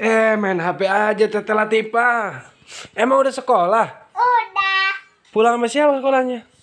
Eh main HP aja tetelah tipa Emang udah sekolah? Udah. Pulang sama siapa sekolahnya?